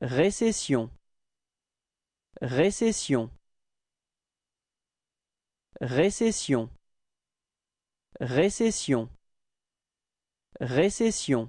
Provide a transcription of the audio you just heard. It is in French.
Récession Récession Récession Récession Récession